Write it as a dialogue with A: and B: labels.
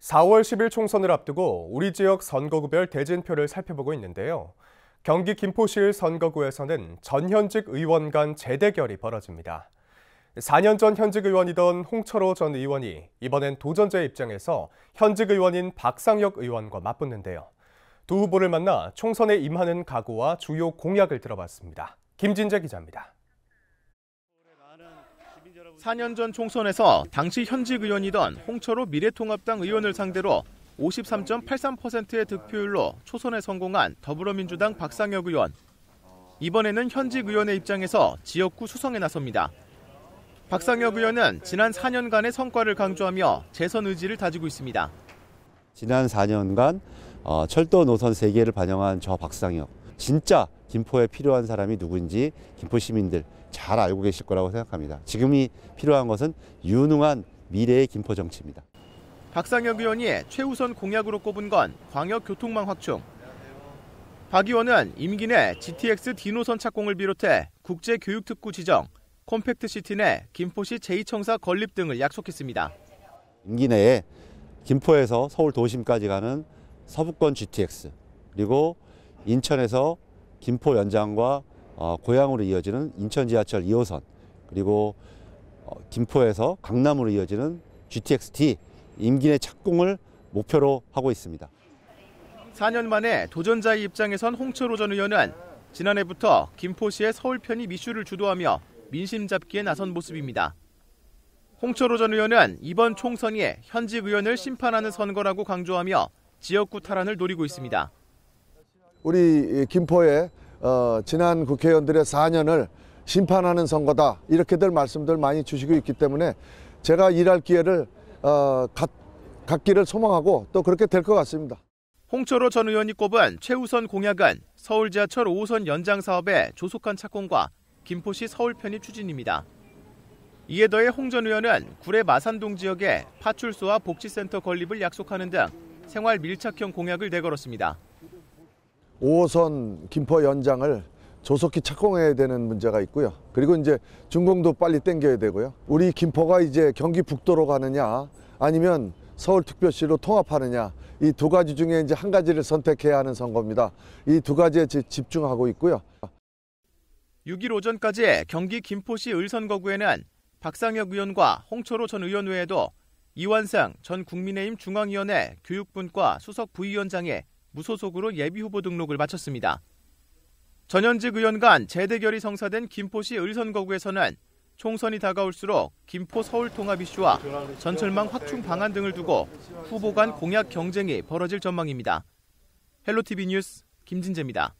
A: 4월 10일 총선을 앞두고 우리 지역 선거구별 대진표를 살펴보고 있는데요. 경기 김포시일 선거구에서는 전현직 의원 간 재대결이 벌어집니다. 4년 전 현직 의원이던 홍철호 전 의원이 이번엔 도전자의 입장에서 현직 의원인 박상혁 의원과 맞붙는데요. 두 후보를 만나 총선에 임하는 각오와 주요 공약을 들어봤습니다. 김진재 기자입니다. 4년 전 총선에서 당시 현직 의원이던 홍철호 미래통합당 의원을 상대로 53.83%의 득표율로 초선에 성공한 더불어민주당 박상혁 의원. 이번에는 현직 의원의 입장에서 지역구 수성에 나섭니다. 박상혁 의원은 지난 4년간의 성과를 강조하며 재선 의지를 다지고 있습니다.
B: 지난 4년간 어, 철도 노선 3개를 반영한 저 박상혁. 진짜 김포에 필요한 사람이 누구인지 김포 시민들 잘 알고 계실 거라고 생각합니다. 지금이 필요한 것은 유능한 미래의 김포 정치입니다.
A: 박상혁 의원이 최우선 공약으로 꼽은 건 광역교통망 확충. 박 의원은 임기 내 GTX 디노선 착공을 비롯해 국제교육특구 지정, 컴팩트시티내 김포시 제2청사 건립 등을 약속했습니다.
B: 임기 내에 김포에서 서울 도심까지 가는 서부권 GTX 그리고 인천에서 김포 연장과 어, 고향으로 이어지는 인천 지하철 2호선 그리고 어, 김포에서 강남으로 이어지는 GTX-T 임기내 착공을 목표로 하고 있습니다.
A: 4년 만에 도전자의 입장에선 홍철호 전 의원은 지난해부터 김포시의 서울 편입 미슈를 주도하며 민심 잡기에 나선 모습입니다. 홍철호 전 의원은 이번 총선이 현직 의원을 심판하는 선거라고 강조하며 지역구 탈환을 노리고 있습니다. 우리
C: 김포에 어, 지난 국회의원들의 4년을 심판하는 선거다 이렇게들 말씀들 많이 주시고 있기 때문에 제가 일할 기회를 어, 갖, 갖기를 소망하고 또 그렇게 될 것 같습니다.
A: 홍철호 전 의원이 꼽은 최우선 공약은 서울 지하철 5호선 연장 사업의 조속한 착공과 김포시 서울 편입 추진입니다. 이에 더해 홍 전 의원은 구례 마산동 지역에 파출소와 복지센터 건립을 약속하는 등 생활 밀착형 공약을 내걸었습니다.
C: 5호선 김포 연장을 조속히 착공해야 되는 문제가 있고요. 그리고 이제 준공도 빨리 땡겨야 되고요. 우리 김포가 이제 경기북도로 가느냐 아니면 서울특별시로 통합하느냐 이 두 가지 중에 이제 한 가지를 선택해야 하는 선거입니다. 이 두 가지에 집중하고 있고요.
A: 6일 오전까지 경기 김포시 을선거구에는 박상혁 의원과 홍철호 전 의원 외에도 이완상 전 국민의힘 중앙위원회 교육분과 수석 부위원장의 무소속으로 예비후보 등록을 마쳤습니다. 전현직 의원 간 재대결이 성사된 김포시 을선거구에서는 총선이 다가올수록 김포 서울 통합 이슈와 전철망 확충 방안 등을 두고 후보 간 공약 경쟁이 벌어질 전망입니다. 헬로티비 뉴스 김진재입니다.